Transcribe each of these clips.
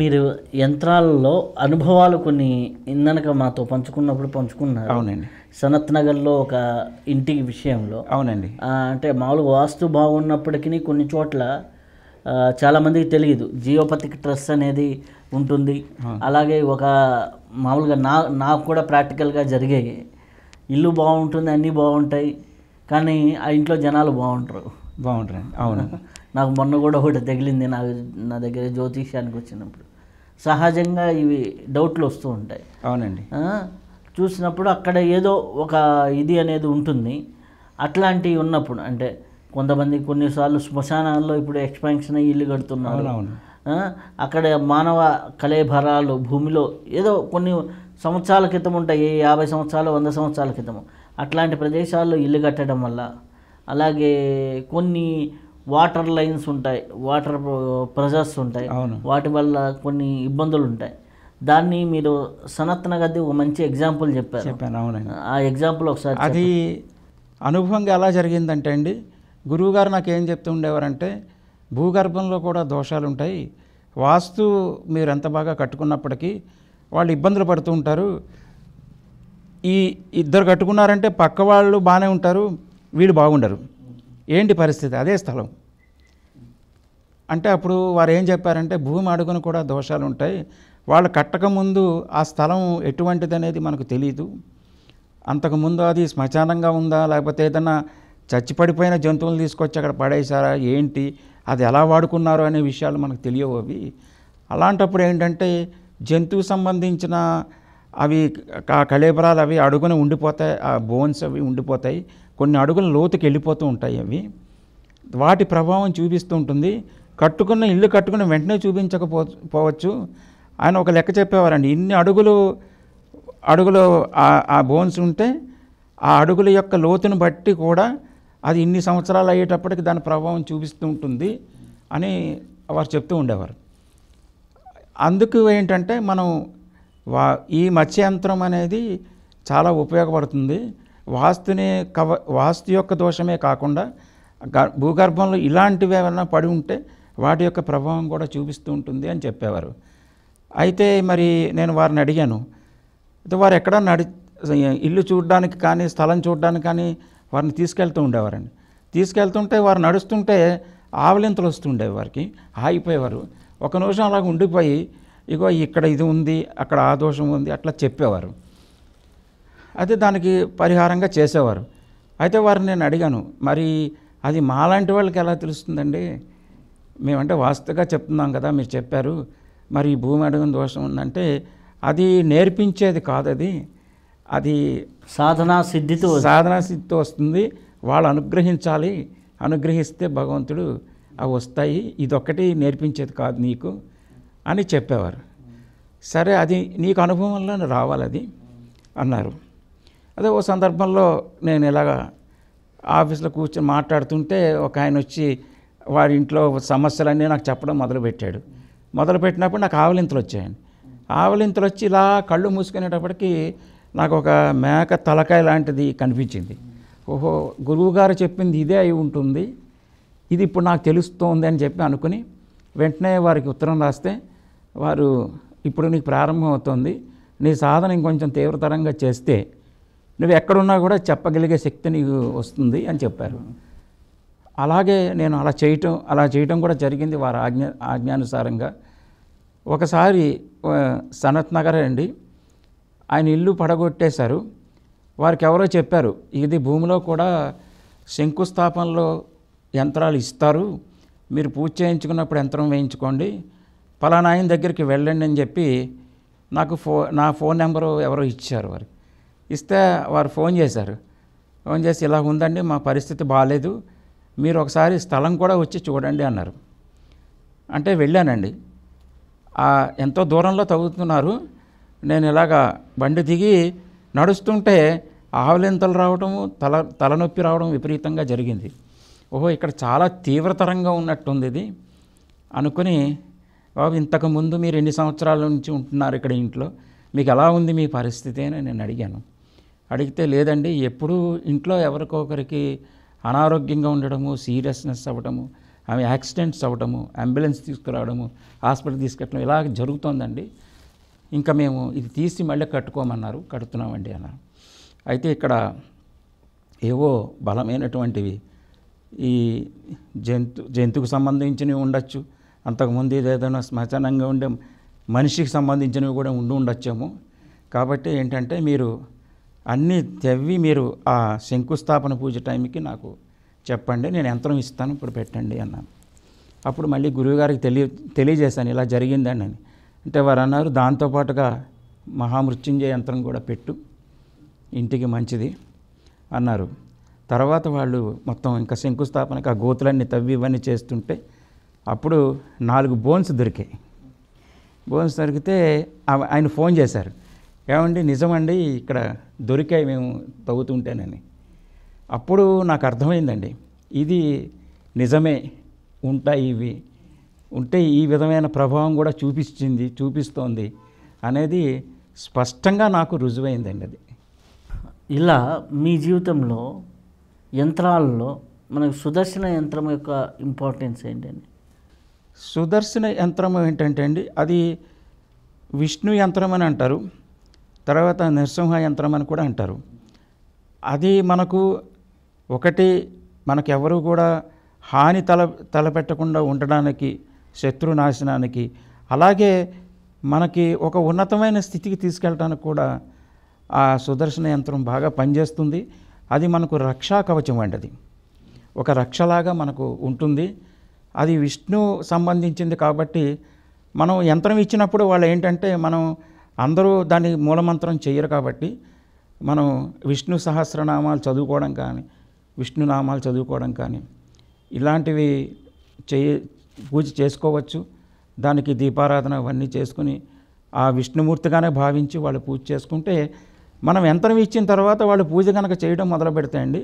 మీరు యంత్రాలలో అనుభవాలు కొన్ని ఇందనక మాతో పంచుకున్నప్పుడు పంచుకున్నారు అవునండి సనత్ నగర్లో ఒక ఇంటి విషయంలో అవునండి అంటే మామూలు వాస్తు బాగున్నప్పటికీ కొన్ని చోట్ల చాలామందికి తెలియదు జియోపతిక్ ట్రస్ట్ అనేది ఉంటుంది అలాగే ఒక మామూలుగా నా నాకు కూడా ప్రాక్టికల్గా జరిగాయి ఇల్లు బాగుంటుంది అన్నీ బాగుంటాయి కానీ ఆ ఇంట్లో జనాలు బాగుంటారు బాగుంటారు అవును నాకు మొన్న కూడా ఒకటి తగిలింది నాకు నా దగ్గర జ్యోతిష్యానికి వచ్చినప్పుడు సహజంగా ఇవి డౌట్లు వస్తూ ఉంటాయి అవునండి చూసినప్పుడు అక్కడ ఏదో ఒక ఇది అనేది ఉంటుంది అట్లాంటివి ఉన్నప్పుడు అంటే కొంతమంది కొన్నిసార్లు శ్మశానాల్లో ఇప్పుడు ఎక్స్పాన్షన్ ఇల్లు కడుతున్నారు అక్కడ మానవ కళేభరాలు భూమిలో ఏదో కొన్ని సంవత్సరాల క్రితం ఉంటాయి యాభై సంవత్సరాలు వంద సంవత్సరాల క్రితం అట్లాంటి ప్రదేశాల్లో ఇల్లు కట్టడం వల్ల అలాగే కొన్ని వాటర్ లైన్స్ ఉంటాయి వాటర్ ప్రెజర్స్ ఉంటాయి వాటి వల్ల కొన్ని ఇబ్బందులు ఉంటాయి దాన్ని మీరు సనత్న గది ఒక మంచి ఎగ్జాంపుల్ చెప్పారు చెప్పాను అవునండి ఆ ఎగ్జాంపుల్ ఒకసారి అది అనుభవంగా ఎలా జరిగిందంటే అండి గురువుగారు నాకు ఏం చెప్తూ ఉండేవారంటే భూగర్భంలో కూడా దోషాలు ఉంటాయి వాస్తు మీరు ఎంత బాగా కట్టుకున్నప్పటికీ వాళ్ళు ఇబ్బందులు పడుతూ ఉంటారు ఈ ఇద్దరు కట్టుకున్నారంటే పక్క వాళ్ళు బాగానే ఉంటారు వీళ్ళు బాగుండరు ఏంటి పరిస్థితి అదే స్థలం అంటే అప్పుడు వారు ఏం చెప్పారంటే భూమి అడుగున కూడా దోషాలు ఉంటాయి వాళ్ళు కట్టకముందు ఆ స్థలం ఎటువంటిది అనేది మనకు తెలియదు అంతకుముందు అది శ్మశానంగా ఉందా లేకపోతే ఏదైనా చచ్చిపడిపోయిన జంతువులు తీసుకొచ్చి అక్కడ పడేశారా ఏంటి అది ఎలా వాడుకున్నారు అనే విషయాలు మనకు తెలియవు అవి అలాంటప్పుడు ఏంటంటే జంతువు సంబంధించిన అవి కళేబరాలు అవి అడుగున ఉండిపోతాయి ఆ బోన్స్ అవి ఉండిపోతాయి కొన్ని అడుగులు లోతుకి వెళ్ళిపోతూ ఉంటాయి అవి వాటి ప్రభావం చూపిస్తూ ఉంటుంది కట్టుకున్న ఇల్లు కట్టుకున్న వెంటనే చూపించకపోవచ్చు ఆయన ఒక లెక్క చెప్పేవారండి ఇన్ని అడుగులు అడుగులు ఆ బోన్స్ ఉంటే ఆ అడుగుల యొక్క లోతును బట్టి కూడా అది ఇన్ని సంవత్సరాలు అయ్యేటప్పటికి దాని ప్రభావం చూపిస్తూ ఉంటుంది అని వారు చెప్తూ ఉండేవారు అందుకు ఏంటంటే మనం వా ఈ మత్స్యంత్రం అనేది చాలా ఉపయోగపడుతుంది వాస్తుని కవ వాస్తు యొక్క దోషమే కాకుండా భూగర్భంలో ఇలాంటివి ఏమైనా పడి ఉంటే వాటి యొక్క ప్రభావం కూడా చూపిస్తూ ఉంటుంది అని చెప్పేవారు అయితే మరి నేను వారిని అడిగాను అయితే వారు ఎక్కడ నడి ఇల్లు చూడడానికి కానీ స్థలం చూడడానికి కానీ వారిని తీసుకెళ్తూ ఉండేవారండి తీసుకెళ్తుంటే వారు నడుస్తుంటే ఆవలింతలు వస్తుండేవి వారికి ఆగిపోయేవారు ఒక నిమిషం అలాగ ఉండిపోయి ఇగో ఇక్కడ ఇది ఉంది అక్కడ ఆ దోషం ఉంది అట్లా చెప్పేవారు అయితే దానికి పరిహారంగా చేసేవారు అయితే వారిని నేను అడిగాను మరి అది మాలాంటి వాళ్ళకి ఎలా తెలుస్తుందండి మేమంటే వాస్తుగా చెప్తున్నాం కదా మీరు చెప్పారు మరి ఈ భూమి అడుగున దోషం ఉందంటే అది నేర్పించేది కాదు అది అది సాధనా సిద్ధితో సాధనా సిద్ధితో వస్తుంది వాళ్ళు అనుగ్రహించాలి అనుగ్రహిస్తే భగవంతుడు అవి వస్తాయి ఇదొక్కటి నేర్పించేది కాదు నీకు అని చెప్పేవారు సరే అది నీకు అనుభవంలో రావాలి అది అన్నారు అదే ఓ సందర్భంలో నేను ఇలాగా ఆఫీస్లో కూర్చొని మాట్లాడుతుంటే ఒక ఆయన వచ్చి వారి ఇంట్లో సమస్యలన్నీ నాకు చెప్పడం మొదలుపెట్టాడు మొదలుపెట్టినప్పుడు నాకు ఆవలింతలు వచ్చాయండి ఆవలింతలు వచ్చి ఇలా కళ్ళు మూసుకునేటప్పటికి నాకు ఒక మేక తలకాయ లాంటిది కనిపించింది ఓహో గురువుగారు చెప్పింది ఇదే అయి ఉంటుంది ఇది ఇప్పుడు నాకు తెలుస్తోంది అని చెప్పి అనుకుని వెంటనే వారికి ఉత్తరం రాస్తే వారు ఇప్పుడు నీకు ప్రారంభం అవుతుంది నీ సాధన ఇంకొంచెం తీవ్రతరంగా చేస్తే నువ్వు ఎక్కడున్నా కూడా చెప్పగలిగే శక్తి నీకు వస్తుంది అని చెప్పారు అలాగే నేను అలా చేయటం అలా చేయటం కూడా జరిగింది వారి ఆజ్ఞ ఆజ్ఞానుసారంగా ఒకసారి సనత్ నగర్ అండి ఆయన ఇల్లు పడగొట్టేశారు వారికి ఎవరో చెప్పారు ఇది భూమిలో కూడా శంకుస్థాపనలో యంత్రాలు ఇస్తారు మీరు పూజ చేయించుకున్నప్పుడు యంత్రం వేయించుకోండి పలానా ఆయన దగ్గరికి వెళ్ళండి అని చెప్పి నాకు ఫో నా ఫోన్ నెంబరు ఎవరో ఇచ్చారు వారు ఇస్తే వారు ఫోన్ చేశారు ఫోన్ చేసి ఇలా ఉందండి మా పరిస్థితి బాగాలేదు మీరు ఒకసారి స్థలం కూడా వచ్చి చూడండి అన్నారు అంటే వెళ్ళానండి ఎంతో దూరంలో తవ్వుతున్నారు నేను ఇలాగా బండి దిగి నడుస్తుంటే ఆవలింతలు రావడం తల తలనొప్పి రావడం విపరీతంగా జరిగింది ఓహో ఇక్కడ చాలా తీవ్రతరంగా ఉన్నట్టుంది ఇది అనుకుని బాబు ఇంతకుముందు మీరు ఎన్ని సంవత్సరాల నుంచి ఉంటున్నారు ఇక్కడ ఇంట్లో మీకు ఎలా ఉంది మీ పరిస్థితి అని నేను అడిగాను అడిగితే లేదండి ఎప్పుడూ ఇంట్లో ఎవరికొకరికి అనారోగ్యంగా ఉండడము సీరియస్నెస్ అవ్వడము ఆమె యాక్సిడెంట్స్ అవ్వడము అంబులెన్స్ తీసుకురావడము హాస్పిటల్ తీసుకెట్టడం ఇలా జరుగుతోందండి ఇంకా మేము ఇది తీసి మళ్ళీ కట్టుకోమన్నారు కడుతున్నామండి అన్నారు అయితే ఇక్కడ ఏవో బలమైనటువంటివి ఈ జంతు జంతువుకు సంబంధించినవి ఉండొచ్చు అంతకుముందు ఏదైనా శ్మశానంగా ఉండే మనిషికి సంబంధించినవి కూడా ఉండి ఉండొచ్చేమో కాబట్టి ఏంటంటే మీరు అన్నీ తెవ్వి మీరు ఆ శంకుస్థాపన పూజ టైంకి నాకు చెప్పండి నేను యంత్రం ఇస్తాను ఇప్పుడు పెట్టండి అన్నాను అప్పుడు మళ్ళీ గురువుగారికి తెలియ తెలియజేశాను ఇలా జరిగిందని అని అంటే వారు అన్నారు దాంతోపాటుగా మహామృత్యుంజయ యంత్రం కూడా పెట్టు ఇంటికి మంచిది అన్నారు తర్వాత వాళ్ళు మొత్తం ఇంకా శంకుస్థాపనకి ఆ గోతులన్నీ తవ్వి ఇవన్నీ చేస్తుంటే అప్పుడు నాలుగు బోన్స్ దొరికాయి బోన్స్ దొరికితే ఆయన ఫోన్ చేశారు ఏమండి నిజమండి ఇక్కడ దొరికాయి మేము తవ్వుతుంటేనని అప్పుడు నాకు అర్థమైందండి ఇది నిజమే ఉంటాయి ఇవి ఉంటే ఈ విధమైన ప్రభావం కూడా చూపించింది చూపిస్తోంది అనేది స్పష్టంగా నాకు రుజువైందండి అది ఇలా మీ జీవితంలో యంత్రాల్లో మనకు సుదర్శన యంత్రం యొక్క ఇంపార్టెన్స్ ఏంటండి సుదర్శన యంత్రం ఏంటంటే అండి అది విష్ణు యంత్రం అని అంటారు తర్వాత నరసింహ యంత్రం అని కూడా అంటారు అది మనకు ఒకటి మనకెవరూ కూడా హాని తల తలపెట్టకుండా ఉండడానికి శత్రు నాశనానికి అలాగే మనకి ఒక ఉన్నతమైన స్థితికి తీసుకెళ్ళడానికి కూడా ఆ సుదర్శన యంత్రం బాగా పనిచేస్తుంది అది మనకు రక్షా కవచం వంటిది ఒక రక్షలాగా మనకు ఉంటుంది అది విష్ణు సంబంధించింది కాబట్టి మనం యంత్రం ఇచ్చినప్పుడు వాళ్ళు ఏంటంటే మనం అందరూ దాన్ని మూలమంత్రం చెయ్యరు కాబట్టి మనం విష్ణు సహస్రనామాలు చదువుకోవడం కానీ విష్ణునామాలు చదువుకోవడం కానీ ఇలాంటివి చేయ పూజ చేసుకోవచ్చు దానికి దీపారాధన అవన్నీ చేసుకుని ఆ విష్ణుమూర్తిగానే భావించి వాళ్ళు పూజ చేసుకుంటే మనం యంత్రం ఇచ్చిన తర్వాత వాళ్ళు పూజ కనుక చేయడం మొదలు పెడితే అండి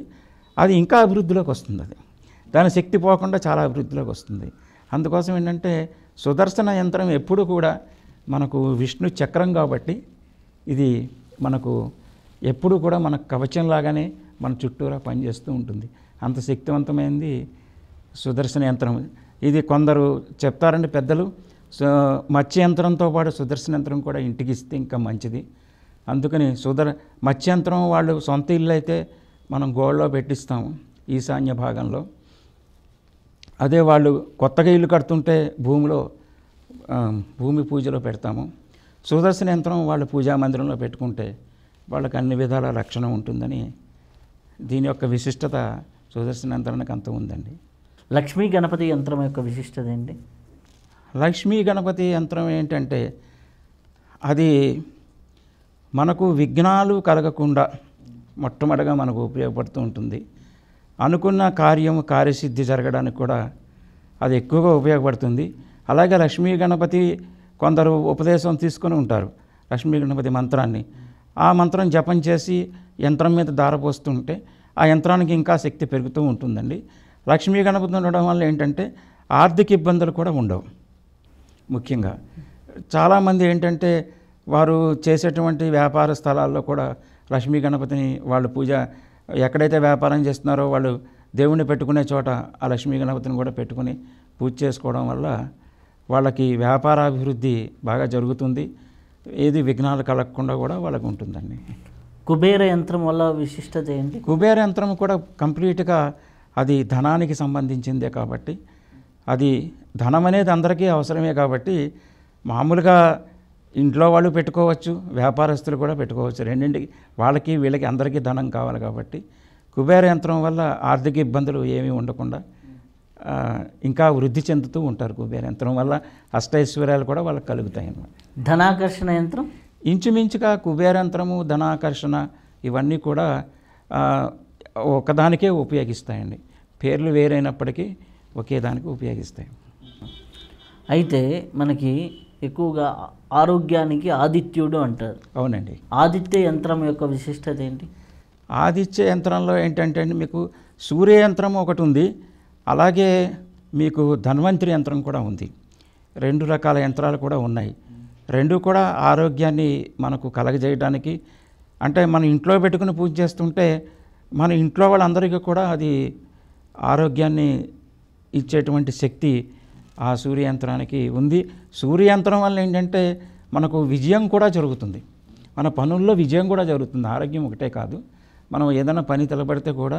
అది ఇంకా అభివృద్ధిలోకి వస్తుంది అది దాని శక్తి పోకుండా చాలా అభివృద్ధిలోకి వస్తుంది అందుకోసం ఏంటంటే సుదర్శన యంత్రం ఎప్పుడు కూడా మనకు విష్ణు చక్రం కాబట్టి ఇది మనకు ఎప్పుడు కూడా మన కవచంలాగానే మన చుట్టూరా పనిచేస్తూ ఉంటుంది అంత శక్తివంతమైనది సుదర్శన యంత్రం ఇది కొందరు చెప్తారండి పెద్దలు సో మత్స్య యంత్రంతో పాటు సుదర్శన యంత్రం కూడా ఇంటికి ఇస్తే ఇంకా మంచిది అందుకని సుదర్ యంత్రం వాళ్ళు సొంత ఇల్లు అయితే మనం గోడలో పెట్టిస్తాము ఈశాన్య భాగంలో అదే వాళ్ళు కొత్తగా ఇల్లు కడుతుంటే భూమిలో భూమి పూజలో పెడతాము సుదర్శన యంత్రం వాళ్ళ పూజా మందిరంలో పెట్టుకుంటే వాళ్ళకి అన్ని విధాల రక్షణ ఉంటుందని దీని యొక్క విశిష్టత సుదర్శన యంత్రానికి అంత ఉందండి లక్ష్మీ గణపతి యంత్రం యొక్క విశిష్టత ఏంటి లక్ష్మీ గణపతి యంత్రం ఏంటంటే అది మనకు విఘ్నాలు కలగకుండా మొట్టమొదటిగా మనకు ఉపయోగపడుతూ ఉంటుంది అనుకున్న కార్యం కార్యసిద్ధి జరగడానికి కూడా అది ఎక్కువగా ఉపయోగపడుతుంది అలాగే లక్ష్మీ గణపతి కొందరు ఉపదేశం తీసుకొని ఉంటారు లక్ష్మీ గణపతి మంత్రాన్ని ఆ మంత్రం జపం చేసి యంత్రం మీద దారపోస్తుంటే ఆ యంత్రానికి ఇంకా శక్తి పెరుగుతూ ఉంటుందండి లక్ష్మీ గణపతి ఉండడం వల్ల ఏంటంటే ఆర్థిక ఇబ్బందులు కూడా ఉండవు ముఖ్యంగా చాలామంది ఏంటంటే వారు చేసేటువంటి వ్యాపార స్థలాల్లో కూడా లక్ష్మీ గణపతిని వాళ్ళు పూజ ఎక్కడైతే వ్యాపారం చేస్తున్నారో వాళ్ళు దేవుణ్ణి పెట్టుకునే చోట ఆ లక్ష్మీ గణపతిని కూడా పెట్టుకుని పూజ చేసుకోవడం వల్ల వాళ్ళకి వ్యాపారాభివృద్ధి బాగా జరుగుతుంది ఏది విఘ్నాలు కలగకుండా కూడా వాళ్ళకు ఉంటుందండి కుబేర యంత్రం వల్ల విశిష్టత ఏంటి కుబేర యంత్రం కూడా కంప్లీట్గా అది ధనానికి సంబంధించిందే కాబట్టి అది ధనం అనేది అందరికీ అవసరమే కాబట్టి మామూలుగా ఇంట్లో వాళ్ళు పెట్టుకోవచ్చు వ్యాపారస్తులు కూడా పెట్టుకోవచ్చు రెండింటికి వాళ్ళకి వీళ్ళకి అందరికీ ధనం కావాలి కాబట్టి కుబేర యంత్రం వల్ల ఆర్థిక ఇబ్బందులు ఏమీ ఉండకుండా ఇంకా వృద్ధి చెందుతూ ఉంటారు కుబేర యంత్రం వల్ల అష్టైశ్వర్యాలు కూడా వాళ్ళకి కలుగుతాయి అన్నమాట ధనాకర్షణ యంత్రం ఇంచుమించుగా కుబేర యంత్రము ధనాకర్షణ ఇవన్నీ కూడా ఒకదానికే ఉపయోగిస్తాయండి పేర్లు వేరైనప్పటికీ ఒకే దానికి ఉపయోగిస్తాయి అయితే మనకి ఎక్కువగా ఆరోగ్యానికి ఆదిత్యుడు అంటారు అవునండి ఆదిత్య యంత్రం యొక్క విశిష్టత ఏంటి ఆదిత్య యంత్రంలో ఏంటంటే అండి మీకు సూర్యయంత్రం ఒకటి ఉంది అలాగే మీకు ధన్వంతరి యంత్రం కూడా ఉంది రెండు రకాల యంత్రాలు కూడా ఉన్నాయి రెండు కూడా ఆరోగ్యాన్ని మనకు కలగజేయడానికి అంటే మన ఇంట్లో పెట్టుకుని పూజ చేస్తుంటే మన ఇంట్లో వాళ్ళందరికీ కూడా అది ఆరోగ్యాన్ని ఇచ్చేటువంటి శక్తి ఆ సూర్యయంత్రానికి ఉంది సూర్యయంత్రం వల్ల ఏంటంటే మనకు విజయం కూడా జరుగుతుంది మన పనుల్లో విజయం కూడా జరుగుతుంది ఆరోగ్యం ఒకటే కాదు మనం ఏదైనా పని తలబడితే కూడా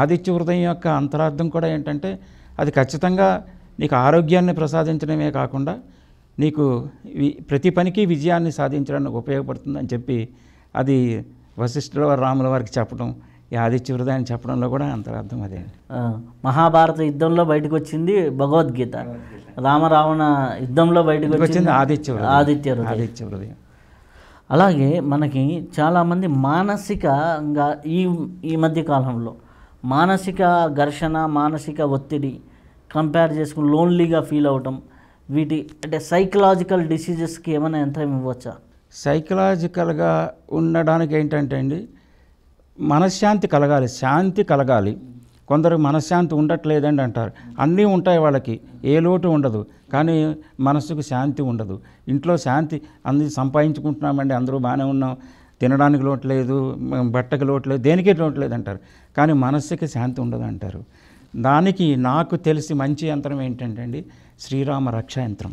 ఆదిత్య హృదయం యొక్క అంతరార్థం కూడా ఏంటంటే అది ఖచ్చితంగా నీకు ఆరోగ్యాన్ని ప్రసాదించడమే కాకుండా నీకు ప్రతి పనికి విజయాన్ని సాధించడానికి ఉపయోగపడుతుందని చెప్పి అది వశిష్ఠుల రాముల వారికి చెప్పడం ఈ ఆదిత్య హృదయాన్ని చెప్పడంలో కూడా అంతరార్థం అదే మహాభారత యుద్ధంలో బయటకు వచ్చింది భగవద్గీత రామరావణ యుద్ధంలో బయటకు వచ్చింది ఆదిత్య ఆదిత్య ఆదిత్య హృదయం అలాగే మనకి చాలామంది మానసికంగా ఈ ఈ మధ్య కాలంలో మానసిక ఘర్షణ మానసిక ఒత్తిడి కంపేర్ చేసుకుని లోన్లీగా ఫీల్ అవటం వీటి అంటే సైకలాజికల్ డిసీజెస్కి ఏమైనా యంత్రం ఇవ్వచ్చా సైకలాజికల్గా ఉండడానికి ఏంటంటే అండి మనశ్శాంతి కలగాలి శాంతి కలగాలి కొందరు మనశ్శాంతి ఉండట్లేదండి అంటారు అన్నీ ఉంటాయి వాళ్ళకి ఏ లోటు ఉండదు కానీ మనసుకు శాంతి ఉండదు ఇంట్లో శాంతి అన్ని సంపాదించుకుంటున్నామండి అందరూ బాగానే ఉన్నాం తినడానికి లోటు లేదు బట్టకి లోటు లేదు దేనికి లోటు లేదు అంటారు కానీ మనస్సుకి శాంతి ఉండదు అంటారు దానికి నాకు తెలిసి మంచి యంత్రం ఏంటంటే అండి శ్రీరామ రక్ష యంత్రం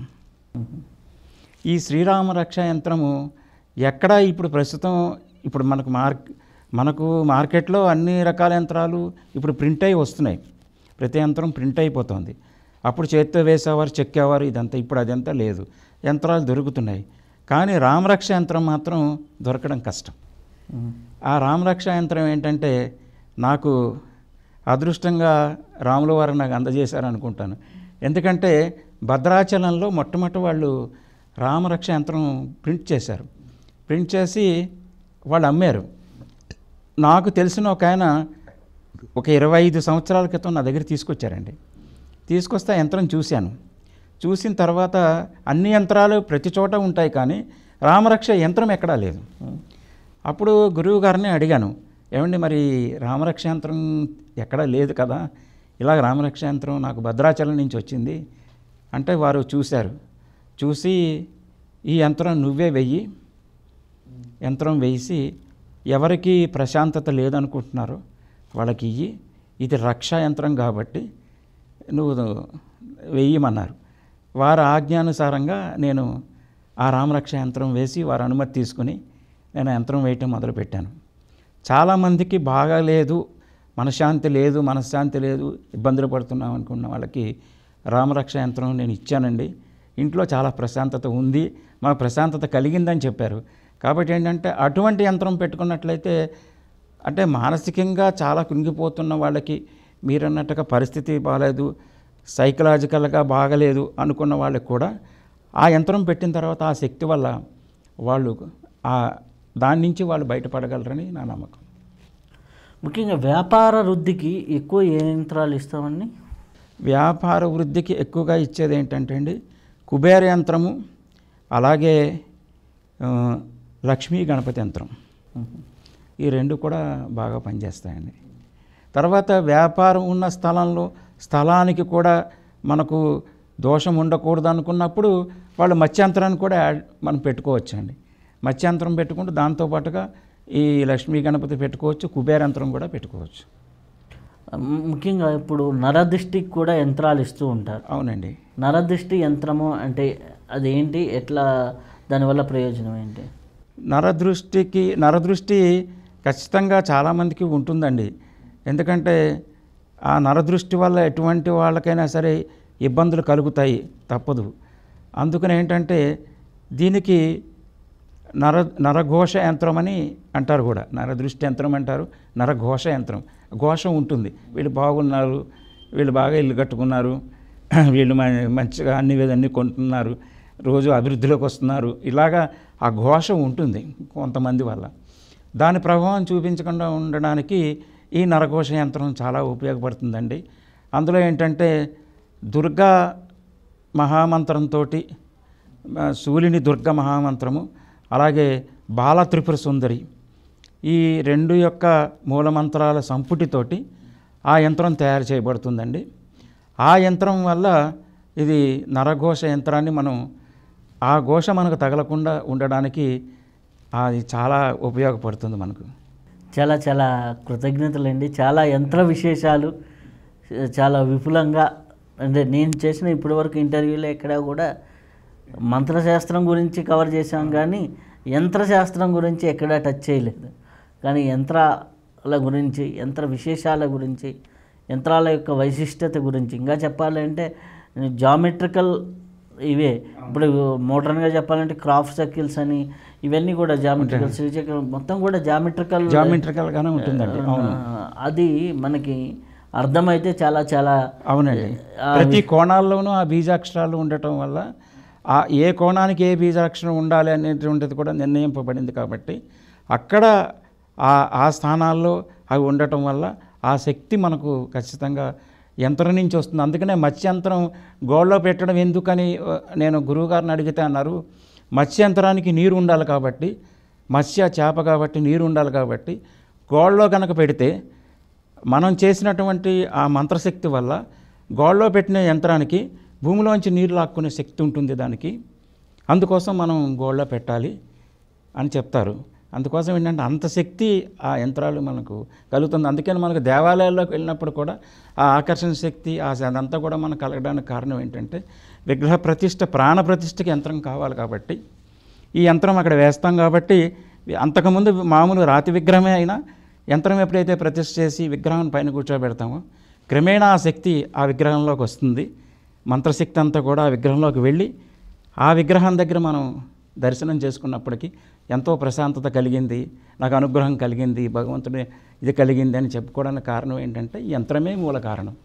ఈ శ్రీరామ రక్ష యంత్రము ఎక్కడా ఇప్పుడు ప్రస్తుతం ఇప్పుడు మనకు మార్క్ మనకు మార్కెట్లో అన్ని రకాల యంత్రాలు ఇప్పుడు ప్రింట్ అయి వస్తున్నాయి ప్రతి యంత్రం ప్రింట్ అయిపోతుంది అప్పుడు చేత్తో వేసేవారు చెక్కేవారు ఇదంతా ఇప్పుడు అదంతా లేదు యంత్రాలు దొరుకుతున్నాయి కానీ రామరక్ష యంత్రం మాత్రం దొరకడం కష్టం ఆ రామరక్ష యంత్రం ఏంటంటే నాకు అదృష్టంగా రాముల వారు నాకు అందజేశారు అనుకుంటాను ఎందుకంటే భద్రాచలంలో మొట్టమొదటి వాళ్ళు రామరక్ష యంత్రం ప్రింట్ చేశారు ప్రింట్ చేసి వాళ్ళు అమ్మారు నాకు తెలిసిన ఒక ఆయన ఒక ఇరవై ఐదు సంవత్సరాల క్రితం నా దగ్గర తీసుకొచ్చారండి తీసుకొస్తే యంత్రం చూశాను చూసిన తర్వాత అన్ని యంత్రాలు ప్రతి చోట ఉంటాయి కానీ రామరక్ష యంత్రం ఎక్కడా లేదు అప్పుడు గురువు గారిని అడిగాను ఏమండి మరి రామరక్ష యంత్రం ఎక్కడా లేదు కదా ఇలా రామరక్ష యంత్రం నాకు భద్రాచలం నుంచి వచ్చింది అంటే వారు చూశారు చూసి ఈ యంత్రం నువ్వే వెయ్యి యంత్రం వేసి ఎవరికి ప్రశాంతత లేదనుకుంటున్నారో వాళ్ళకి ఇయ్యి ఇది రక్షా యంత్రం కాబట్టి నువ్వు వేయమన్నారు వారి ఆజ్ఞానుసారంగా నేను ఆ రామరక్ష యంత్రం వేసి వారి అనుమతి తీసుకుని నేను యంత్రం వేయటం మొదలుపెట్టాను చాలామందికి బాగా లేదు మనశ్శాంతి లేదు మనశ్శాంతి లేదు ఇబ్బందులు పడుతున్నాం అనుకున్న వాళ్ళకి రామరక్ష యంత్రం నేను ఇచ్చానండి ఇంట్లో చాలా ప్రశాంతత ఉంది మాకు ప్రశాంతత కలిగిందని చెప్పారు కాబట్టి ఏంటంటే అటువంటి యంత్రం పెట్టుకున్నట్లయితే అంటే మానసికంగా చాలా కుంగిపోతున్న వాళ్ళకి మీరన్నట్టుగా పరిస్థితి బాగాలేదు సైకలాజికల్గా బాగలేదు అనుకున్న వాళ్ళకి కూడా ఆ యంత్రం పెట్టిన తర్వాత ఆ శక్తి వల్ల వాళ్ళు ఆ దాని నుంచి వాళ్ళు బయటపడగలరని నా నమ్మకం ముఖ్యంగా వ్యాపార వృద్ధికి ఎక్కువ ఏ యంత్రాలు ఇస్తామండి వ్యాపార వృద్ధికి ఎక్కువగా ఇచ్చేది ఏంటంటే అండి కుబేర యంత్రము అలాగే లక్ష్మీ గణపతి యంత్రం ఈ రెండు కూడా బాగా పనిచేస్తాయండి తర్వాత వ్యాపారం ఉన్న స్థలంలో స్థలానికి కూడా మనకు దోషం ఉండకూడదు అనుకున్నప్పుడు వాళ్ళు మత్స్యంత్రాన్ని కూడా మనం పెట్టుకోవచ్చండి మత్స్యంత్రం పెట్టుకుంటూ దాంతోపాటుగా ఈ లక్ష్మీ గణపతి పెట్టుకోవచ్చు కుబేరంత్రం కూడా పెట్టుకోవచ్చు ముఖ్యంగా ఇప్పుడు నరదృష్టికి కూడా యంత్రాలు ఇస్తూ ఉంటారు అవునండి నరదృష్టి యంత్రము అంటే అదేంటి ఎట్లా దానివల్ల ప్రయోజనం ఏంటి నరదృష్టికి నరదృష్టి ఖచ్చితంగా చాలామందికి ఉంటుందండి ఎందుకంటే ఆ నరదృష్టి వల్ల ఎటువంటి వాళ్ళకైనా సరే ఇబ్బందులు కలుగుతాయి తప్పదు అందుకని ఏంటంటే దీనికి నర నరఘోష యంత్రం అని అంటారు కూడా నరదృష్టి యంత్రం అంటారు నరఘోష యంత్రం ఘోషం ఉంటుంది వీళ్ళు బాగున్నారు వీళ్ళు బాగా ఇల్లు కట్టుకున్నారు వీళ్ళు మంచిగా అన్ని విధాన్ని కొంటున్నారు రోజు అభివృద్ధిలోకి వస్తున్నారు ఇలాగా ఆ ఘోష ఉంటుంది కొంతమంది వల్ల దాని ప్రభావం చూపించకుండా ఉండడానికి ఈ నరఘోష యంత్రం చాలా ఉపయోగపడుతుందండి అందులో ఏంటంటే దుర్గా మహామంత్రంతో సూలిని దుర్గ మహామంత్రము అలాగే బాల త్రిపుర సుందరి ఈ రెండు యొక్క మూలమంత్రాల సంపుటితోటి ఆ యంత్రం తయారు చేయబడుతుందండి ఆ యంత్రం వల్ల ఇది నరఘోష యంత్రాన్ని మనం ఆ ఘోష మనకు తగలకుండా ఉండడానికి అది చాలా ఉపయోగపడుతుంది మనకు చాలా చాలా కృతజ్ఞతలండి చాలా యంత్ర విశేషాలు చాలా విపులంగా అంటే నేను చేసిన ఇప్పటివరకు ఇంటర్వ్యూలో ఎక్కడా కూడా మంత్రశాస్త్రం గురించి కవర్ చేశాం కానీ యంత్రశాస్త్రం గురించి ఎక్కడా టచ్ చేయలేదు కానీ యంత్రాల గురించి యంత్ర విశేషాల గురించి యంత్రాల యొక్క వైశిష్టత గురించి ఇంకా చెప్పాలంటే జామెట్రికల్ ఇవే ఇప్పుడు మోడర్న్గా చెప్పాలంటే క్రాఫ్ట్ సర్కిల్స్ అని ఇవన్నీ కూడా జామెట్రికల్ మొత్తం కూడా జామెట్రికల్ జామెట్రికల్గానే ఉంటుందండి అది మనకి అర్థమైతే చాలా చాలా అవునండి ప్రతి కోణాల్లోనూ ఆ బీజాక్షరాలు ఉండటం వల్ల ఆ ఏ కోణానికి ఏ బీజాక్షరం ఉండాలి అనేటువంటిది కూడా నిర్ణయింపబడింది కాబట్టి అక్కడ ఆ ఆ స్థానాల్లో అవి ఉండటం వల్ల ఆ శక్తి మనకు ఖచ్చితంగా యంత్రం నుంచి వస్తుంది అందుకనే మత్స్యంత్రం గోడలో పెట్టడం ఎందుకని నేను గురువుగారిని అడిగితే అన్నారు మత్స్యంత్రానికి నీరు ఉండాలి కాబట్టి మత్స్య చేప కాబట్టి నీరు ఉండాలి కాబట్టి గోడలో కనుక పెడితే మనం చేసినటువంటి ఆ మంత్రశక్తి వల్ల గోడలో పెట్టిన యంత్రానికి భూమిలోంచి నీరు లాక్కునే శక్తి ఉంటుంది దానికి అందుకోసం మనం గోడలో పెట్టాలి అని చెప్తారు అందుకోసం ఏంటంటే అంత శక్తి ఆ యంత్రాలు మనకు కలుగుతుంది అందుకని మనకు దేవాలయాల్లోకి వెళ్ళినప్పుడు కూడా ఆ ఆకర్షణ శక్తి ఆ అదంతా కూడా మనకు కలగడానికి కారణం ఏంటంటే విగ్రహ ప్రతిష్ట ప్రాణ ప్రతిష్టకి యంత్రం కావాలి కాబట్టి ఈ యంత్రం అక్కడ వేస్తాం కాబట్టి అంతకుముందు మామూలు రాతి విగ్రహమే అయినా యంత్రం ఎప్పుడైతే ప్రతిష్ట చేసి విగ్రహం పైన కూర్చోబెడతామో క్రమేణా ఆ శక్తి ఆ విగ్రహంలోకి వస్తుంది మంత్రశక్తి అంతా కూడా ఆ విగ్రహంలోకి వెళ్ళి ఆ విగ్రహం దగ్గర మనం దర్శనం చేసుకున్నప్పటికీ ఎంతో ప్రశాంతత కలిగింది నాకు అనుగ్రహం కలిగింది భగవంతుడు ఇది కలిగింది అని చెప్పుకోవడానికి కారణం ఏంటంటే యంత్రమే మూల కారణం